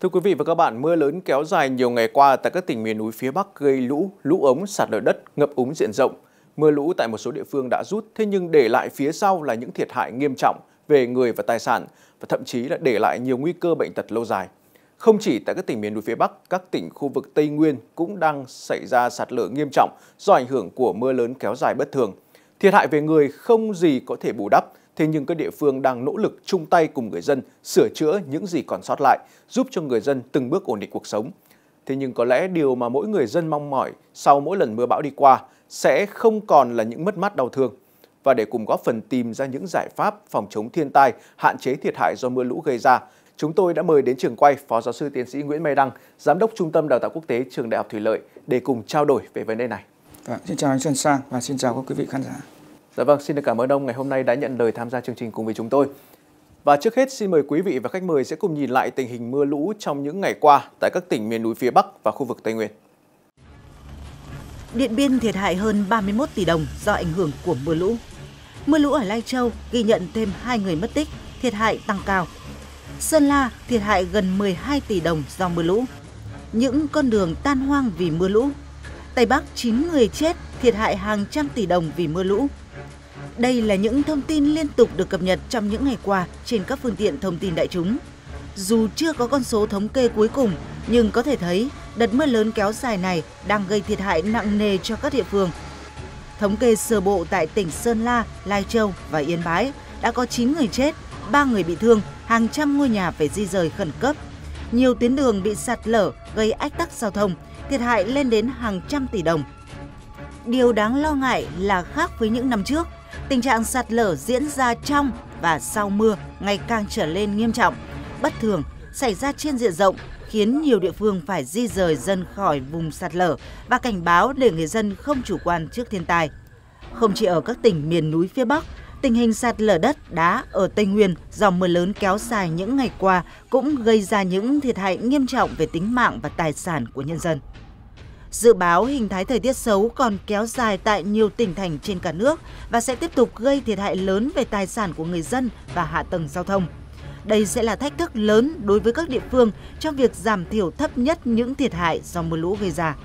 Thưa quý vị và các bạn, mưa lớn kéo dài nhiều ngày qua tại các tỉnh miền núi phía Bắc gây lũ, lũ ống, sạt lở đất, ngập úng diện rộng. Mưa lũ tại một số địa phương đã rút, thế nhưng để lại phía sau là những thiệt hại nghiêm trọng về người và tài sản và thậm chí là để lại nhiều nguy cơ bệnh tật lâu dài. Không chỉ tại các tỉnh miền núi phía Bắc, các tỉnh khu vực Tây Nguyên cũng đang xảy ra sạt lở nghiêm trọng do ảnh hưởng của mưa lớn kéo dài bất thường. Thiệt hại về người không gì có thể bù đắp, thế nhưng các địa phương đang nỗ lực chung tay cùng người dân sửa chữa những gì còn sót lại, giúp cho người dân từng bước ổn định cuộc sống. Thế nhưng có lẽ điều mà mỗi người dân mong mỏi sau mỗi lần mưa bão đi qua sẽ không còn là những mất mát đau thương. Và để cùng góp phần tìm ra những giải pháp phòng chống thiên tai, hạn chế thiệt hại do mưa lũ gây ra, chúng tôi đã mời đến trường quay Phó Giáo sư Tiến sĩ Nguyễn Mai Đăng, Giám đốc Trung tâm Đào tạo Quốc tế Trường Đại học Thủy Lợi để cùng trao đổi về vấn đề này. Vâng, xin chào anh Xuân Sang và xin chào các quý vị khán giả. Dạ vâng, xin được cảm ơn ông ngày hôm nay đã nhận lời tham gia chương trình cùng với chúng tôi. Và trước hết xin mời quý vị và khách mời sẽ cùng nhìn lại tình hình mưa lũ trong những ngày qua tại các tỉnh miền núi phía Bắc và khu vực Tây Nguyên. Điện Biên thiệt hại hơn 31 tỷ đồng do ảnh hưởng của mưa lũ. Mưa lũ ở Lai Châu ghi nhận thêm 2 người mất tích, thiệt hại tăng cao. Sơn La thiệt hại gần 12 tỷ đồng do mưa lũ. Những con đường tan hoang vì mưa lũ. Tây Bắc 9 người chết, thiệt hại hàng trăm tỷ đồng vì mưa lũ. Đây là những thông tin liên tục được cập nhật trong những ngày qua trên các phương tiện thông tin đại chúng. Dù chưa có con số thống kê cuối cùng, nhưng có thể thấy đợt mưa lớn kéo dài này đang gây thiệt hại nặng nề cho các địa phương. Thống kê sơ bộ tại tỉnh Sơn La, Lai Châu và Yên Bái đã có 9 người chết, 3 người bị thương, hàng trăm ngôi nhà phải di rời khẩn cấp. Nhiều tuyến đường bị sạt lở gây ách tắc giao thông, thiệt hại lên đến hàng trăm tỷ đồng. Điều đáng lo ngại là khác với những năm trước, Tình trạng sạt lở diễn ra trong và sau mưa ngày càng trở lên nghiêm trọng, bất thường, xảy ra trên diện rộng khiến nhiều địa phương phải di rời dân khỏi vùng sạt lở và cảnh báo để người dân không chủ quan trước thiên tai. Không chỉ ở các tỉnh miền núi phía Bắc, tình hình sạt lở đất đá ở Tây Nguyên do mưa lớn kéo dài những ngày qua cũng gây ra những thiệt hại nghiêm trọng về tính mạng và tài sản của nhân dân. Dự báo hình thái thời tiết xấu còn kéo dài tại nhiều tỉnh thành trên cả nước và sẽ tiếp tục gây thiệt hại lớn về tài sản của người dân và hạ tầng giao thông. Đây sẽ là thách thức lớn đối với các địa phương trong việc giảm thiểu thấp nhất những thiệt hại do mưa lũ gây ra.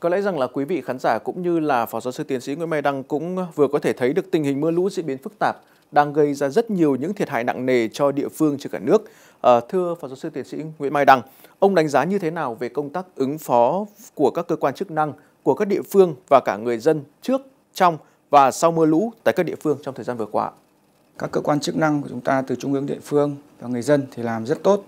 Có lẽ rằng là quý vị khán giả cũng như là Phó Giáo sư Tiến sĩ Nguyễn Mai Đăng cũng vừa có thể thấy được tình hình mưa lũ diễn biến phức tạp đang gây ra rất nhiều những thiệt hại nặng nề cho địa phương trên cả nước. À, thưa Phó Giáo sư Tiến sĩ Nguyễn Mai Đăng, ông đánh giá như thế nào về công tác ứng phó của các cơ quan chức năng, của các địa phương và cả người dân trước, trong và sau mưa lũ tại các địa phương trong thời gian vừa qua? Các cơ quan chức năng của chúng ta từ trung ương địa phương và người dân thì làm rất tốt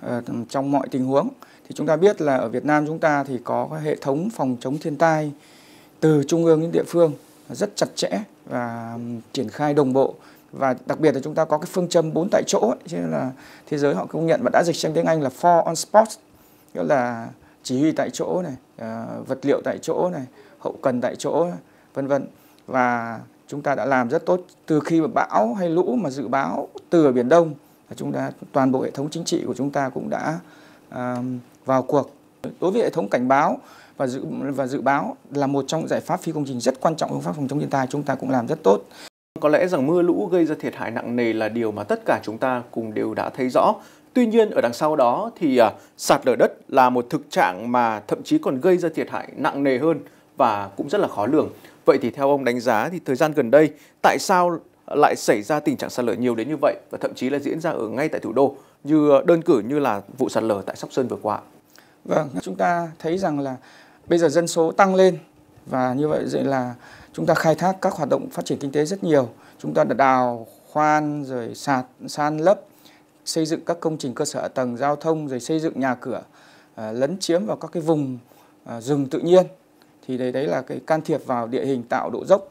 à, trong mọi tình huống. Thì chúng ta biết là ở Việt Nam chúng ta thì có hệ thống phòng chống thiên tai từ trung ương đến địa phương rất chặt chẽ và triển khai đồng bộ và đặc biệt là chúng ta có cái phương châm bốn tại chỗ ấy, cho là thế giới họ công nhận và đã dịch sang tiếng Anh là four on spot nghĩa là chỉ huy tại chỗ này à, vật liệu tại chỗ này hậu cần tại chỗ vân vân và chúng ta đã làm rất tốt từ khi mà bão hay lũ mà dự báo từ ở biển Đông chúng ta toàn bộ hệ thống chính trị của chúng ta cũng đã uh, vào cuộc đối với hệ thống cảnh báo và dự và dự báo là một trong giải pháp phi công trình rất quan trọng trong pháp phòng chống thiên tai chúng ta cũng làm rất tốt. Có lẽ rằng mưa lũ gây ra thiệt hại nặng nề là điều mà tất cả chúng ta cùng đều đã thấy rõ. Tuy nhiên ở đằng sau đó thì à, sạt lở đất là một thực trạng mà thậm chí còn gây ra thiệt hại nặng nề hơn và cũng rất là khó lường. Vậy thì theo ông đánh giá thì thời gian gần đây tại sao lại xảy ra tình trạng sạt lở nhiều đến như vậy và thậm chí là diễn ra ở ngay tại thủ đô như đơn cử như là vụ sạt lở tại Sóc Sơn vừa qua? Vâng, chúng ta thấy rằng là Bây giờ dân số tăng lên và như vậy là chúng ta khai thác các hoạt động phát triển kinh tế rất nhiều. Chúng ta đã đào khoan rồi sạt san lấp, xây dựng các công trình cơ sở tầng giao thông rồi xây dựng nhà cửa à, lấn chiếm vào các cái vùng à, rừng tự nhiên thì đấy đấy là cái can thiệp vào địa hình tạo độ dốc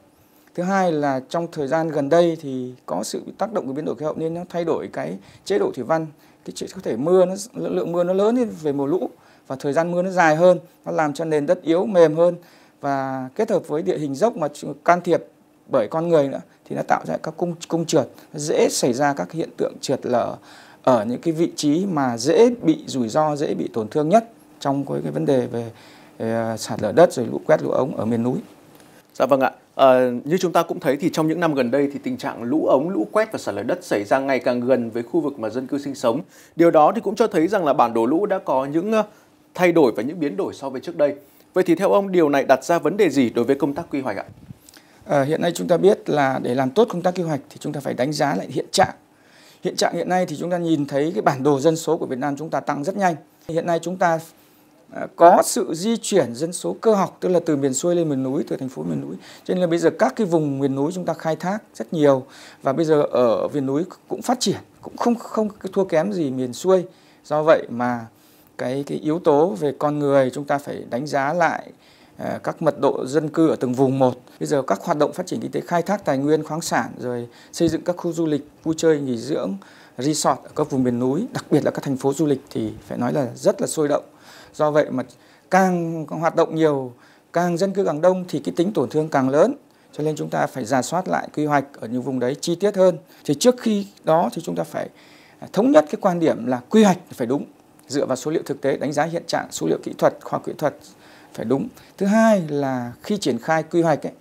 thứ hai là trong thời gian gần đây thì có sự tác động của biến đổi khí hậu nên nó thay đổi cái chế độ thủy văn cái chuyện có thể mưa nó, lượng mưa nó lớn hơn về mùa lũ và thời gian mưa nó dài hơn nó làm cho nền đất yếu mềm hơn và kết hợp với địa hình dốc mà can thiệp bởi con người nữa thì nó tạo ra các cung cung trượt dễ xảy ra các hiện tượng trượt lở ở những cái vị trí mà dễ bị rủi ro dễ bị tổn thương nhất trong cái, cái vấn đề về ờ, sạt lở đất rồi lũ quét lũ ống ở miền núi. Dạ vâng ạ. À, như chúng ta cũng thấy thì trong những năm gần đây thì tình trạng lũ ống, lũ quét và sạt lở đất xảy ra ngày càng gần với khu vực mà dân cư sinh sống. Điều đó thì cũng cho thấy rằng là bản đồ lũ đã có những ờ, thay đổi và những biến đổi so với trước đây. Vậy thì theo ông điều này đặt ra vấn đề gì đối với công tác quy hoạch ạ? À, hiện nay chúng ta biết là để làm tốt công tác quy hoạch thì chúng ta phải đánh giá lại hiện trạng. Hiện trạng hiện nay thì chúng ta nhìn thấy cái bản đồ dân số của Việt Nam chúng ta tăng rất nhanh. Hiện nay chúng ta Ờ, có sự di chuyển dân số cơ học tức là từ miền xuôi lên miền núi từ thành phố miền núi cho nên là bây giờ các cái vùng miền núi chúng ta khai thác rất nhiều và bây giờ ở miền núi cũng phát triển cũng không không thua kém gì miền xuôi do vậy mà cái cái yếu tố về con người chúng ta phải đánh giá lại ờ, các mật độ dân cư ở từng vùng một. Bây giờ các hoạt động phát triển kinh tế khai thác tài nguyên khoáng sản rồi xây dựng các khu du lịch vui chơi nghỉ dưỡng resort ở các vùng miền núi, đặc biệt là các thành phố du lịch thì phải nói là rất là sôi động. Do vậy mà càng hoạt động nhiều, càng dân cư càng đông thì cái tính tổn thương càng lớn. Cho nên chúng ta phải giả soát lại quy hoạch ở những vùng đấy chi tiết hơn. Thì trước khi đó thì chúng ta phải à, thống nhất cái quan điểm là quy hoạch phải đúng, dựa vào số liệu thực tế đánh giá hiện trạng, số liệu kỹ thuật, khoa học kỹ thuật phải đúng. Thứ hai là khi triển khai quy hoạch ấy,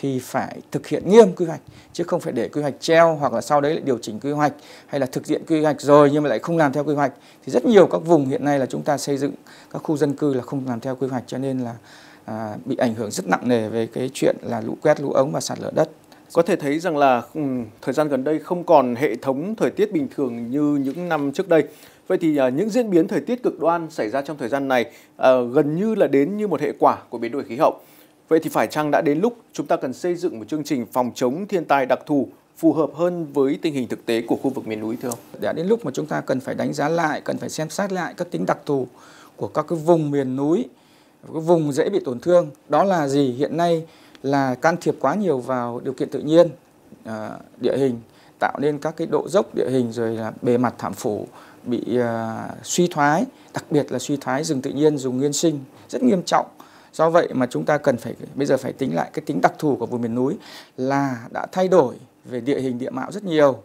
thì phải thực hiện nghiêm quy hoạch chứ không phải để quy hoạch treo hoặc là sau đấy lại điều chỉnh quy hoạch hay là thực hiện quy hoạch rồi nhưng mà lại không làm theo quy hoạch thì rất nhiều các vùng hiện nay là chúng ta xây dựng các khu dân cư là không làm theo quy hoạch cho nên là à, bị ảnh hưởng rất nặng nề về cái chuyện là lũ quét lũ ống và sạt lở đất có thể thấy rằng là ừ, thời gian gần đây không còn hệ thống thời tiết bình thường như những năm trước đây Vậy thì uh, những diễn biến thời tiết cực đoan xảy ra trong thời gian này uh, gần như là đến như một hệ quả của biến đổi khí hậu. Vậy thì phải chăng đã đến lúc chúng ta cần xây dựng một chương trình phòng chống thiên tai đặc thù phù hợp hơn với tình hình thực tế của khu vực miền núi thưa ông? Đã đến lúc mà chúng ta cần phải đánh giá lại, cần phải xem xét lại các tính đặc thù của các cái vùng miền núi, các vùng dễ bị tổn thương. Đó là gì? Hiện nay là can thiệp quá nhiều vào điều kiện tự nhiên, à, địa hình, tạo nên các cái độ dốc địa hình rồi là bề mặt thảm phủ bị à, suy thoái, đặc biệt là suy thoái rừng tự nhiên, rừng nguyên sinh rất nghiêm trọng do vậy mà chúng ta cần phải bây giờ phải tính lại cái tính đặc thù của vùng miền núi là đã thay đổi về địa hình địa mạo rất nhiều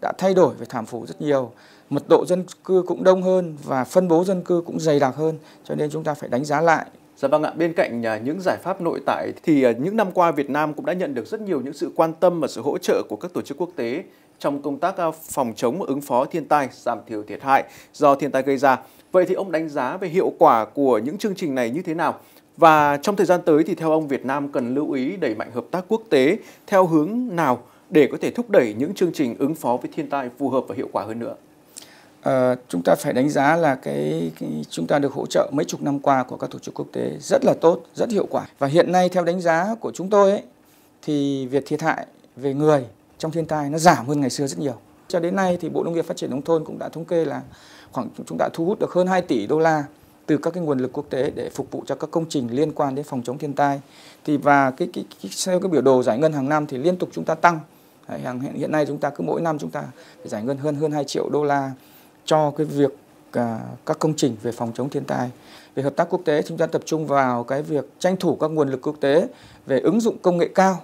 đã thay đổi về thảm phủ rất nhiều mật độ dân cư cũng đông hơn và phân bố dân cư cũng dày đặc hơn cho nên chúng ta phải đánh giá lại Dạ vâng ạ, bên cạnh à, những giải pháp nội tại thì à, những năm qua Việt Nam cũng đã nhận được rất nhiều những sự quan tâm và sự hỗ trợ của các tổ chức quốc tế trong công tác à, phòng chống ứng phó thiên tai, giảm thiểu thiệt hại do thiên tai gây ra. Vậy thì ông đánh giá về hiệu quả của những chương trình này như thế nào? Và trong thời gian tới thì theo ông Việt Nam cần lưu ý đẩy mạnh hợp tác quốc tế theo hướng nào để có thể thúc đẩy những chương trình ứng phó với thiên tai phù hợp và hiệu quả hơn nữa? À, chúng ta phải đánh giá là cái, cái chúng ta được hỗ trợ mấy chục năm qua của các tổ chức quốc tế rất là tốt, rất hiệu quả. Và hiện nay theo đánh giá của chúng tôi ấy, thì việc thiệt hại về người trong thiên tai nó giảm hơn ngày xưa rất nhiều. Cho đến nay thì Bộ Nông nghiệp Phát triển Nông thôn cũng đã thống kê là khoảng chúng ta thu hút được hơn 2 tỷ đô la từ các cái nguồn lực quốc tế để phục vụ cho các công trình liên quan đến phòng chống thiên tai thì và cái cái, cái theo cái biểu đồ giải ngân hàng năm thì liên tục chúng ta tăng hàng hiện hiện nay chúng ta cứ mỗi năm chúng ta phải giải ngân hơn hơn 2 triệu đô la cho cái việc à, các công trình về phòng chống thiên tai về hợp tác quốc tế chúng ta tập trung vào cái việc tranh thủ các nguồn lực quốc tế về ứng dụng công nghệ cao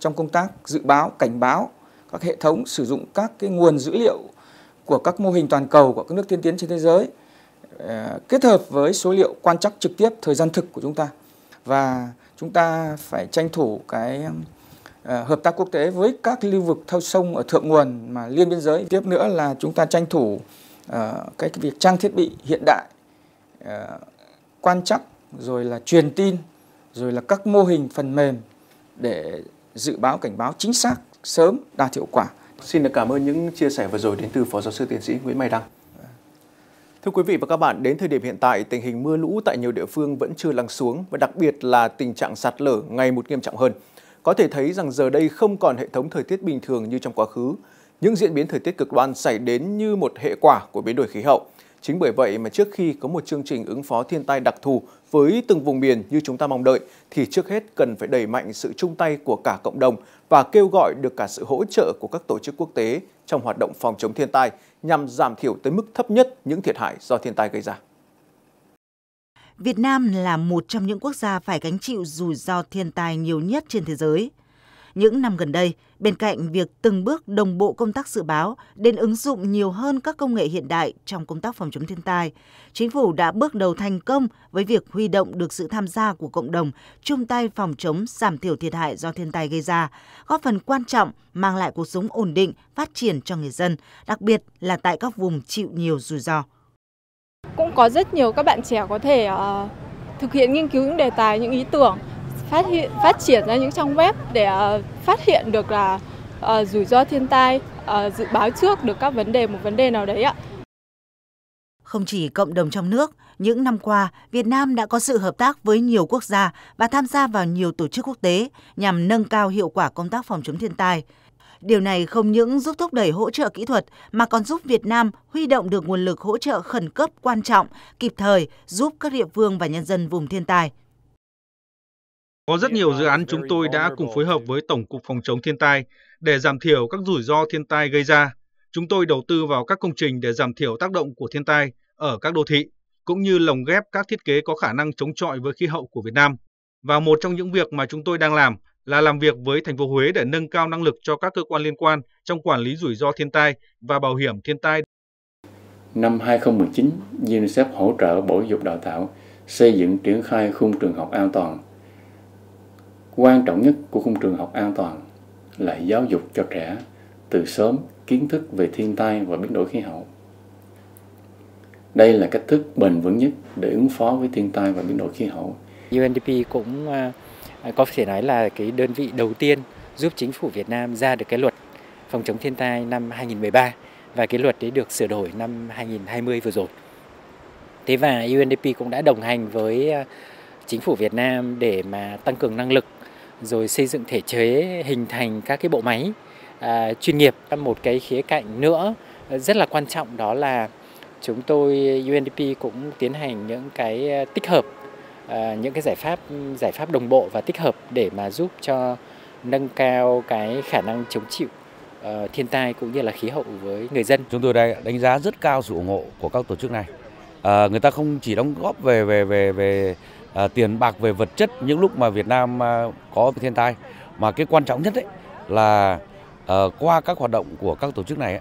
trong công tác dự báo cảnh báo các hệ thống sử dụng các cái nguồn dữ liệu của các mô hình toàn cầu của các nước tiên tiến trên thế giới Ờ, kết hợp với số liệu quan trắc trực tiếp thời gian thực của chúng ta và chúng ta phải tranh thủ cái ờ, hợp tác quốc tế với các lưu vực theo sông ở thượng nguồn mà liên biên giới tiếp nữa là chúng ta tranh thủ ờ, cái việc trang thiết bị hiện đại quan trắc rồi là truyền tin rồi là các mô hình phần mềm để dự báo cảnh báo chính xác sớm đạt hiệu quả Xin được cảm ơn những chia sẻ vừa rồi đến từ Phó Giáo sư Tiến sĩ Nguyễn Mai Đăng. Thưa quý vị và các bạn, đến thời điểm hiện tại, tình hình mưa lũ tại nhiều địa phương vẫn chưa lắng xuống và đặc biệt là tình trạng sạt lở ngày một nghiêm trọng hơn. Có thể thấy rằng giờ đây không còn hệ thống thời tiết bình thường như trong quá khứ. Những diễn biến thời tiết cực đoan xảy đến như một hệ quả của biến đổi khí hậu. Chính bởi vậy mà trước khi có một chương trình ứng phó thiên tai đặc thù với từng vùng miền như chúng ta mong đợi thì trước hết cần phải đẩy mạnh sự chung tay của cả cộng đồng và kêu gọi được cả sự hỗ trợ của các tổ chức quốc tế trong hoạt động phòng chống thiên tai nhằm giảm thiểu tới mức thấp nhất những thiệt hại do thiên tai gây ra. Việt Nam là một trong những quốc gia phải gánh chịu rủi ro thiên tai nhiều nhất trên thế giới – những năm gần đây, bên cạnh việc từng bước đồng bộ công tác dự báo đến ứng dụng nhiều hơn các công nghệ hiện đại trong công tác phòng chống thiên tai, chính phủ đã bước đầu thành công với việc huy động được sự tham gia của cộng đồng chung tay phòng chống giảm thiểu thiệt hại do thiên tai gây ra, góp phần quan trọng mang lại cuộc sống ổn định, phát triển cho người dân, đặc biệt là tại các vùng chịu nhiều rủi ro. Cũng có rất nhiều các bạn trẻ có thể uh, thực hiện nghiên cứu những đề tài, những ý tưởng phát hiện phát triển ra những trang web để ờ, phát hiện được là uh, rủi ro thiên tai, uh, dự báo trước được các vấn đề một vấn đề nào đấy ạ. Không chỉ cộng đồng trong nước, những năm qua, Việt Nam đã có sự hợp tác với nhiều quốc gia và tham gia vào nhiều tổ chức quốc tế nhằm nâng cao hiệu quả công tác phòng chống thiên tai. Điều này không những giúp thúc đẩy hỗ trợ kỹ thuật mà còn giúp Việt Nam huy động được nguồn lực hỗ trợ khẩn cấp quan trọng, kịp thời giúp các địa phương và nhân dân vùng thiên tai. Có rất nhiều dự án chúng tôi đã cùng phối hợp với Tổng cục Phòng chống thiên tai để giảm thiểu các rủi ro thiên tai gây ra. Chúng tôi đầu tư vào các công trình để giảm thiểu tác động của thiên tai ở các đô thị, cũng như lồng ghép các thiết kế có khả năng chống chọi với khí hậu của Việt Nam. Và một trong những việc mà chúng tôi đang làm là làm việc với thành phố Huế để nâng cao năng lực cho các cơ quan liên quan trong quản lý rủi ro thiên tai và bảo hiểm thiên tai. Năm 2019, UNICEF hỗ trợ Bộ Dục Đào tạo xây dựng triển khai khung trường học an toàn quan trọng nhất của khung trường học an toàn là giáo dục cho trẻ từ sớm kiến thức về thiên tai và biến đổi khí hậu. Đây là cách thức bền vững nhất để ứng phó với thiên tai và biến đổi khí hậu. UNDP cũng à, à, có thể nói là cái đơn vị đầu tiên giúp chính phủ Việt Nam ra được cái luật phòng chống thiên tai năm 2013 và cái luật đấy được sửa đổi năm 2020 vừa rồi. Thế và UNDP cũng đã đồng hành với à, chính phủ Việt Nam để mà tăng cường năng lực rồi xây dựng thể chế hình thành các cái bộ máy à, chuyên nghiệp một cái khía cạnh nữa rất là quan trọng đó là chúng tôi UNDP cũng tiến hành những cái à, tích hợp à, những cái giải pháp giải pháp đồng bộ và tích hợp để mà giúp cho nâng cao cái khả năng chống chịu uh, thiên tai cũng như là khí hậu với người dân. Chúng tôi đây đánh giá rất cao sự ủng hộ của các tổ chức này. À, người ta không chỉ đóng góp về về về về À, tiền bạc về vật chất những lúc mà Việt Nam à, có thiên tai mà cái quan trọng nhất đấy là à, qua các hoạt động của các tổ chức này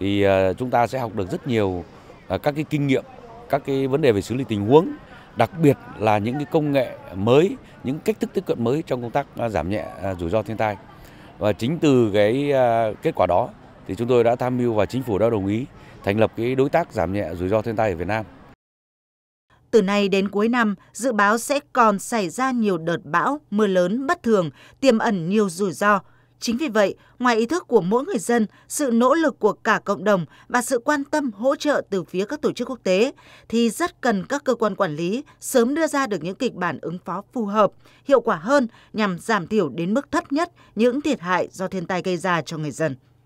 thì chúng ta sẽ học được rất nhiều các cái kinh nghiệm các cái vấn đề về xử lý tình huống đặc biệt là những cái công nghệ mới những cách thức tiếp cận mới trong công tác giảm nhẹ rủi ro thiên tai và chính từ cái kết quả đó thì chúng tôi đã tham mưu và chính phủ đã đồng ý thành lập cái đối tác giảm nhẹ rủi ro thiên tai ở Việt Nam từ nay đến cuối năm, dự báo sẽ còn xảy ra nhiều đợt bão, mưa lớn bất thường, tiềm ẩn nhiều rủi ro. Chính vì vậy, ngoài ý thức của mỗi người dân, sự nỗ lực của cả cộng đồng và sự quan tâm hỗ trợ từ phía các tổ chức quốc tế, thì rất cần các cơ quan quản lý sớm đưa ra được những kịch bản ứng phó phù hợp, hiệu quả hơn nhằm giảm thiểu đến mức thấp nhất những thiệt hại do thiên tai gây ra cho người dân.